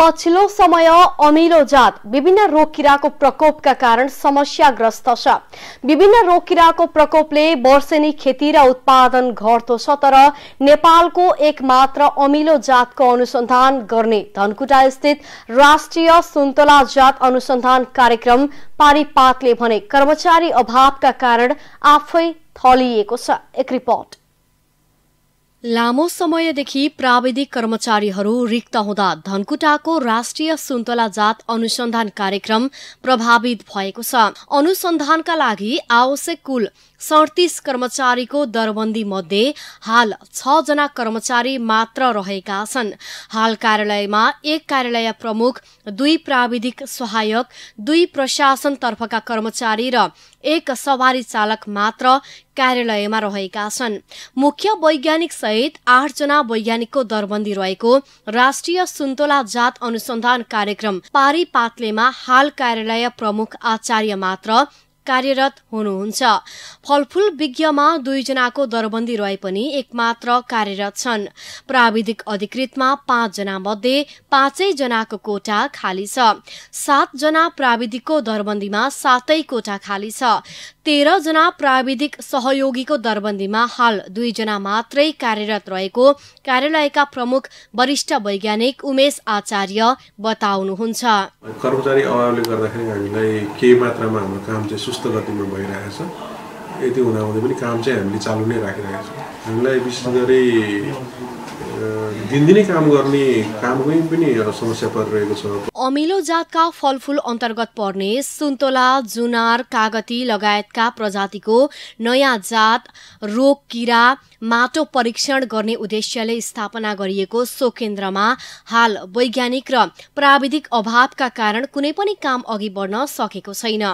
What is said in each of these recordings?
पछिल्लो समय अमिलो जात विभिन्न रोग किराको प्रकोपका कारण समस्याग्रस्त छ विभिन्न रोग किराको प्रकोपले वर्षेनी खेती र उत्पादन घट्दो छ तर नेपालको एकमात्र अमिलो जातको अनुसन्धान गर्ने धनकुटा स्थित राष्ट्रिय सुन्तला जात अनुसन्धान कार्यक्रम पारिपातले भने कर्मचारी अभावका कारण आफै थलिएको छ एक रिपोर्ट लामो समयदेखि प्राविधिक कर्मचारीहरू रिक्त हुँदा धनकुटाको राष्ट्रिय सुन्तला जात अनुसन्धान कार्यक्रम प्रभावित भएको छ अनुसन्धानका लागि आवश्यक कुल सडतिस कर्मचारीको दरबन्दी मध्ये हाल छ जना कर्मचारी मात्र रहेका छन् हाल कार्यालयमा एक कार्यालय प्रमुख दुई प्राविधिक सहायक दुई प्रशासनतर्फका कर्मचारी र एक सवारी चालक मात्र कार्यालयमा रहेका छन् मुख्य वैज्ञानिक सहित आठ जना वैज्ञानिकको दरबन्दी रहेको राष्ट्रिय सुन्तोला जात अनुसन्धान कार्यक्रम पारी पात्लेमा हाल कार्यालय प्रमुख आचार्य मात्र कार्यरत हुनुहुन्छ फलफुल विज्ञमा दुईजनाको दरबन्दी रहे पनि एकमात्र कार्यरत छन् प्राविधिक अधिकृतमा पाँचजना मध्ये पाँचै जनाको कोटा खाली छ सातजना प्राविधिकको दरबन्दीमा सातै कोटा खाली छ तेह्रजना प्राविधिक सहयोगीको दरबन्दीमा हाल दुईजना मात्रै कार्यरत रहेको कार्यालयका प्रमुख वरिष्ठ वैज्ञानिक उमेश आचार्य बताउनुहुन्छ कर्मचारी अभावले गर्दाखेरि हामीलाई केही मात्रामा हाम्रो काम चाहिँ सुस्त गतिमा भइरहेछ यति हुँदाहुँदै पनि काम चाहिँ हामीले चालु नै राखिरहेको छ हामीलाई विशेष गरी दिनदिनै काम गर्ने कामकै पनि समस्या परिरहेको छ अमिलो जातका फलफूल अन्तर्गत पर्ने सुन्तोला जुनार कागती लगायतका प्रजातिको नयाँ जात रोग किरा माटो परीक्षण गर्ने उद्देश्यले स्थापना गरिएको सो केन्द्रमा हाल वैज्ञानिक र प्राविधिक अभावका कारण कुनै पनि काम अघि बढ्न सकेको छैन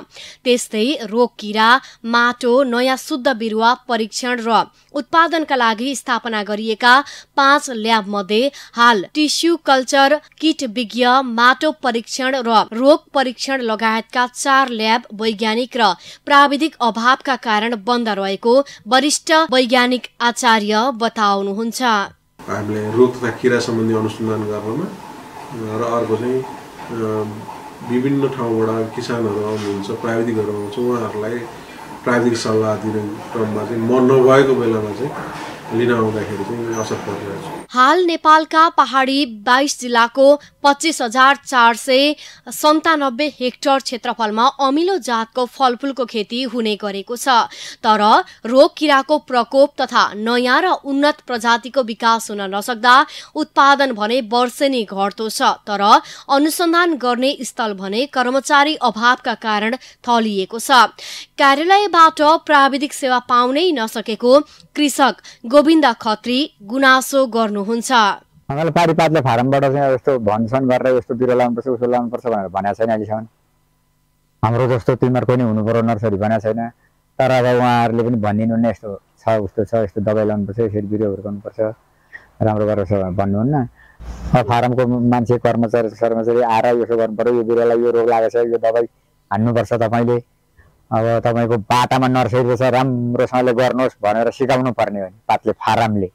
त्यस्तै रोग किरा माटो नयाँ शुद्ध बिरुवा परीक्षण र उत्पादनका लागि स्थापना गरिएका पाँच ल्याब मध्ये हाल टिस्यु कल्चर किट विज्ञ माटो परीक्षण र रोग परीक्षण लगायतका चार ल्याब वैज्ञानिक र प्राविधिक अभावका कारण बन्द रहेको वरिष्ठ वैज्ञानिक आचार्य बताउनुहुन्छ हामीले रोग तथा किरा सम्बन्धी अनुसन्धान गर्नमा र अर्को चाहिँ विभिन्न ठाउँबाट किसानहरू आउनुहुन्छ प्राविधिकहरू आउँछ उहाँहरूलाई प्राविधिक सल्लाह दिने क्रममा चाहिँ म नभएको बेलामा चाहिँ हाल नेपालका पहाडी बाइस जिल्लाको पच्चिस हजार चार सय सन्तानब्बे हेक्टर क्षेत्रफलमा अमिलो जातको फलफुलको खेती हुने गरेको छ तर रोग किराको प्रकोप तथा नयाँ र उन्नत प्रजातिको विकास हुन नसक्दा उत्पादन भने वर्षेनी घट्दो छ तर अनुसन्धान गर्ने स्थल भने कर्मचारी अभावका कारण थलिएको छ कार्यालयबाट प्राविधिक सेवा पाउनै नसकेको कृषक गोविन्द खत्री गुनासो गर्नुहुन्छ मलाई पारिपातले फारमबाट चाहिँ यस्तो भन्छन् गरेर यस्तोतिर लाउनुपर्छ उसो लाउनुपर्छ भनेर भनेको छैन अहिलेसम्म हाम्रो जस्तो तिमीहरूको पनि हुनु पऱ्यो नर्सरी भनेको छैन तर अब उहाँहरूले पनि भनिदिनुहुन्न नै यस्तो छ उस्तो छ यस्तो दबाई लाउनुपर्छ यसरी बिरुवाहरू गर्नुपर्छ राम्रो गरेर छ भन्नुहुन्न फारमको मान्छे कर्मचारी कर्मचारी आएर यसो गर्नु पऱ्यो यो बिरुवालाई यो रोग लागेको छ यो दबाई हान्नुपर्छ तपाईँले अब तपाईँको बाटामा नर्सरी रहेछ राम्रोसँगले गर्नुहोस् भनेर सिकाउनु पर्ने हो पातले फारामले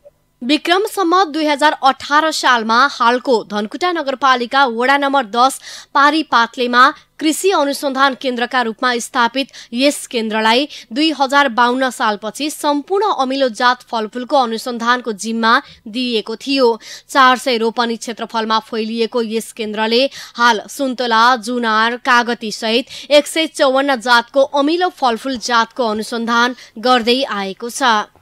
विक्रमसम्म दुई हजार अठार सालमा हालको धनकुटा नगरपालिका वडा नम्बर दस पारिपातलेमा कृषि अनुसन्धान केन्द्रका रूपमा स्थापित यस केन्द्रलाई दुई हजार बाहन्न सालपछि सम्पूर्ण अमिलो जात फलफुलको अनुसन्धानको जिम्मा दिइएको थियो चार सय रोपनी क्षेत्रफलमा फैलिएको यस केन्द्रले हाल सुन्तला जुनार कागती सहित एक सय चौवन्न जातको अमिलो फलफुल जातको अनुसन्धान गर्दै आएको छ